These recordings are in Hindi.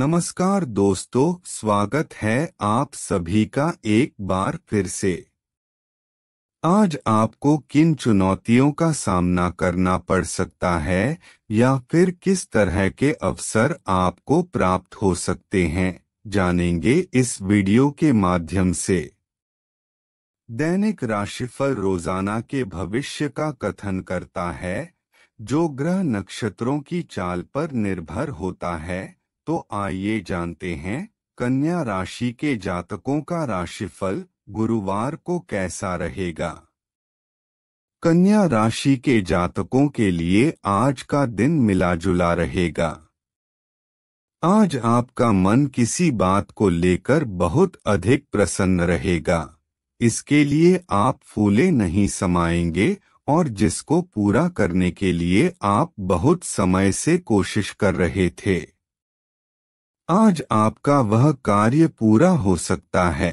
नमस्कार दोस्तों स्वागत है आप सभी का एक बार फिर से आज आपको किन चुनौतियों का सामना करना पड़ सकता है या फिर किस तरह के अवसर आपको प्राप्त हो सकते हैं जानेंगे इस वीडियो के माध्यम से दैनिक राशिफल रोजाना के भविष्य का कथन करता है जो ग्रह नक्षत्रों की चाल पर निर्भर होता है तो आइए जानते हैं कन्या राशि के जातकों का राशिफल गुरुवार को कैसा रहेगा कन्या राशि के जातकों के लिए आज का दिन मिलाजुला रहेगा आज आपका मन किसी बात को लेकर बहुत अधिक प्रसन्न रहेगा इसके लिए आप फूले नहीं समाएंगे और जिसको पूरा करने के लिए आप बहुत समय से कोशिश कर रहे थे आज आपका वह कार्य पूरा हो सकता है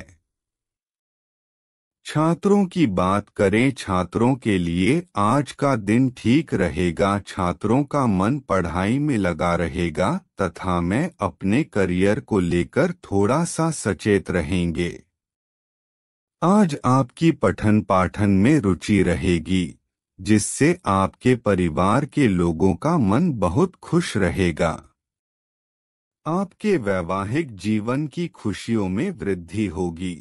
छात्रों की बात करें छात्रों के लिए आज का दिन ठीक रहेगा छात्रों का मन पढ़ाई में लगा रहेगा तथा मैं अपने करियर को लेकर थोड़ा सा सचेत रहेंगे आज आपकी पठन पाठन में रुचि रहेगी जिससे आपके परिवार के लोगों का मन बहुत खुश रहेगा आपके वैवाहिक जीवन की खुशियों में वृद्धि होगी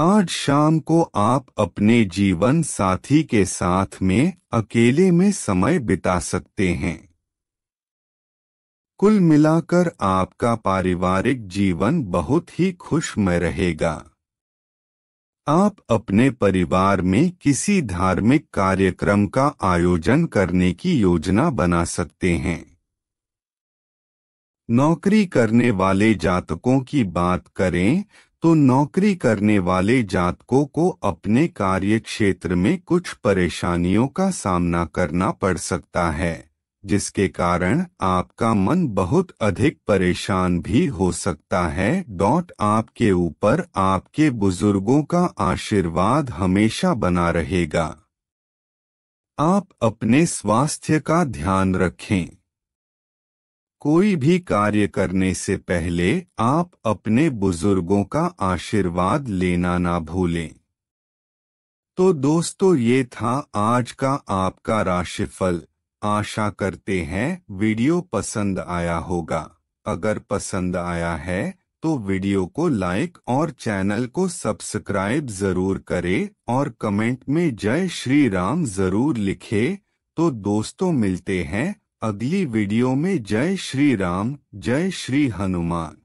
आज शाम को आप अपने जीवन साथी के साथ में अकेले में समय बिता सकते हैं कुल मिलाकर आपका पारिवारिक जीवन बहुत ही खुशमय रहेगा आप अपने परिवार में किसी धार्मिक कार्यक्रम का आयोजन करने की योजना बना सकते हैं नौकरी करने वाले जातकों की बात करें तो नौकरी करने वाले जातकों को अपने कार्य क्षेत्र में कुछ परेशानियों का सामना करना पड़ सकता है जिसके कारण आपका मन बहुत अधिक परेशान भी हो सकता है डॉट आपके ऊपर आपके बुजुर्गों का आशीर्वाद हमेशा बना रहेगा आप अपने स्वास्थ्य का ध्यान रखें कोई भी कार्य करने से पहले आप अपने बुजुर्गों का आशीर्वाद लेना ना भूलें तो दोस्तों ये था आज का आपका राशिफल आशा करते हैं वीडियो पसंद आया होगा अगर पसंद आया है तो वीडियो को लाइक और चैनल को सब्सक्राइब जरूर करें और कमेंट में जय श्री राम जरूर लिखें तो दोस्तों मिलते हैं अगली वीडियो में जय श्री राम जय श्री हनुमान